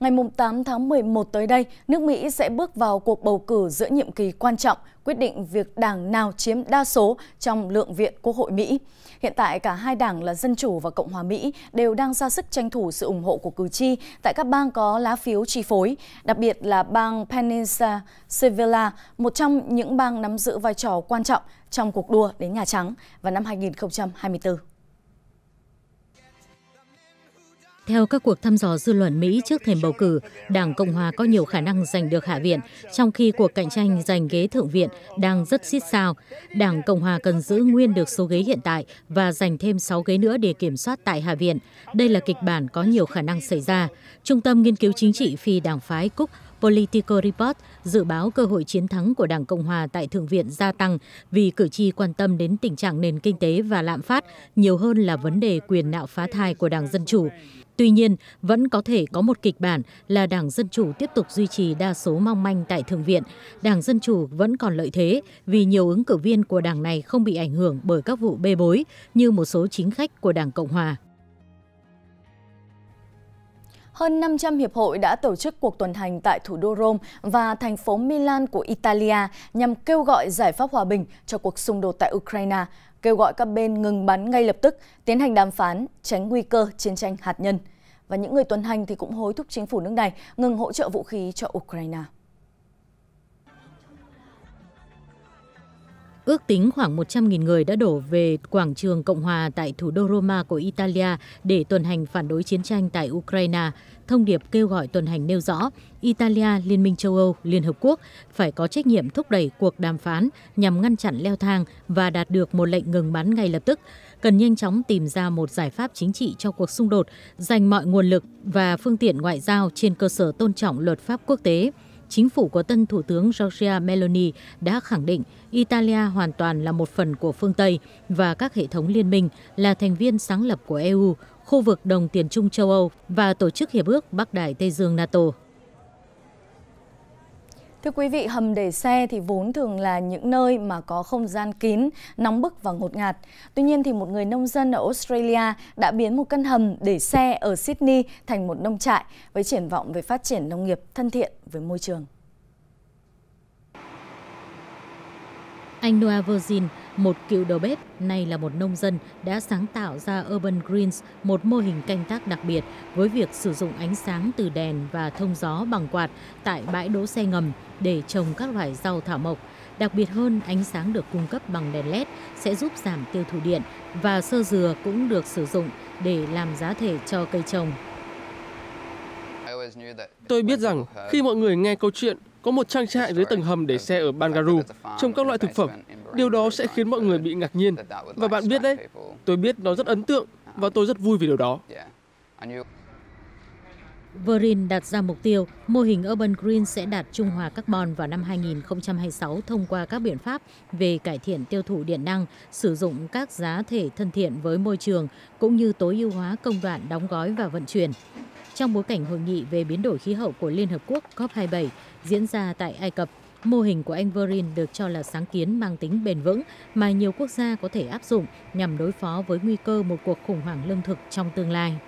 Ngày 8 tháng 11 tới đây, nước Mỹ sẽ bước vào cuộc bầu cử giữa nhiệm kỳ quan trọng, quyết định việc đảng nào chiếm đa số trong lượng viện Quốc hội Mỹ. Hiện tại cả hai đảng là Dân Chủ và Cộng hòa Mỹ đều đang ra sức tranh thủ sự ủng hộ của cử tri tại các bang có lá phiếu chi phối, đặc biệt là bang Peninsula một trong những bang nắm giữ vai trò quan trọng trong cuộc đua đến Nhà Trắng vào năm 2024. Theo các cuộc thăm dò dư luận Mỹ trước thềm bầu cử, Đảng Cộng hòa có nhiều khả năng giành được Hạ viện, trong khi cuộc cạnh tranh giành ghế Thượng viện đang rất xít sao. Đảng Cộng hòa cần giữ nguyên được số ghế hiện tại và giành thêm 6 ghế nữa để kiểm soát tại Hạ viện. Đây là kịch bản có nhiều khả năng xảy ra. Trung tâm Nghiên cứu Chính trị phi đảng phái Cúc Politico Report dự báo cơ hội chiến thắng của Đảng Cộng Hòa tại Thượng viện gia tăng vì cử tri quan tâm đến tình trạng nền kinh tế và lạm phát nhiều hơn là vấn đề quyền nạo phá thai của Đảng Dân Chủ. Tuy nhiên, vẫn có thể có một kịch bản là Đảng Dân Chủ tiếp tục duy trì đa số mong manh tại Thượng viện. Đảng Dân Chủ vẫn còn lợi thế vì nhiều ứng cử viên của đảng này không bị ảnh hưởng bởi các vụ bê bối như một số chính khách của Đảng Cộng Hòa. Hơn 500 hiệp hội đã tổ chức cuộc tuần hành tại thủ đô Rome và thành phố Milan của Italia nhằm kêu gọi giải pháp hòa bình cho cuộc xung đột tại Ukraine, kêu gọi các bên ngừng bắn ngay lập tức, tiến hành đàm phán, tránh nguy cơ chiến tranh hạt nhân. Và những người tuần hành thì cũng hối thúc chính phủ nước này ngừng hỗ trợ vũ khí cho Ukraine. Ước tính khoảng 100.000 người đã đổ về quảng trường Cộng hòa tại thủ đô Roma của Italia để tuần hành phản đối chiến tranh tại Ukraine. Thông điệp kêu gọi tuần hành nêu rõ, Italia, Liên minh châu Âu, Liên Hợp Quốc phải có trách nhiệm thúc đẩy cuộc đàm phán nhằm ngăn chặn leo thang và đạt được một lệnh ngừng bắn ngay lập tức. Cần nhanh chóng tìm ra một giải pháp chính trị cho cuộc xung đột, dành mọi nguồn lực và phương tiện ngoại giao trên cơ sở tôn trọng luật pháp quốc tế chính phủ của tân Thủ tướng Giorgia Meloni đã khẳng định Italia hoàn toàn là một phần của phương Tây và các hệ thống liên minh là thành viên sáng lập của EU, khu vực đồng tiền chung châu Âu và Tổ chức Hiệp ước Bắc Đại Tây Dương NATO. Thưa quý vị, hầm để xe thì vốn thường là những nơi mà có không gian kín, nóng bức và ngột ngạt. Tuy nhiên thì một người nông dân ở Australia đã biến một căn hầm để xe ở Sydney thành một nông trại với triển vọng về phát triển nông nghiệp thân thiện với môi trường. Anh Noah Virgin, một cựu đầu bếp, nay là một nông dân, đã sáng tạo ra Urban Greens, một mô hình canh tác đặc biệt với việc sử dụng ánh sáng từ đèn và thông gió bằng quạt tại bãi đỗ xe ngầm để trồng các loại rau thảo mộc. Đặc biệt hơn, ánh sáng được cung cấp bằng đèn LED sẽ giúp giảm tiêu thụ điện và sơ dừa cũng được sử dụng để làm giá thể cho cây trồng. Tôi biết rằng khi mọi người nghe câu chuyện có một trang trại dưới tầng hầm để xe ở Bangaru, trồng các loại thực phẩm. Điều đó sẽ khiến mọi người bị ngạc nhiên. Và bạn biết đấy, tôi biết nó rất ấn tượng và tôi rất vui vì điều đó. Verin đặt ra mục tiêu mô hình Urban Green sẽ đạt trung hòa carbon vào năm 2026 thông qua các biện pháp về cải thiện tiêu thụ điện năng, sử dụng các giá thể thân thiện với môi trường cũng như tối ưu hóa công đoạn đóng gói và vận chuyển trong bối cảnh hội nghị về biến đổi khí hậu của Liên Hợp Quốc COP27 diễn ra tại Ai Cập. Mô hình của anh Verin được cho là sáng kiến mang tính bền vững mà nhiều quốc gia có thể áp dụng nhằm đối phó với nguy cơ một cuộc khủng hoảng lương thực trong tương lai.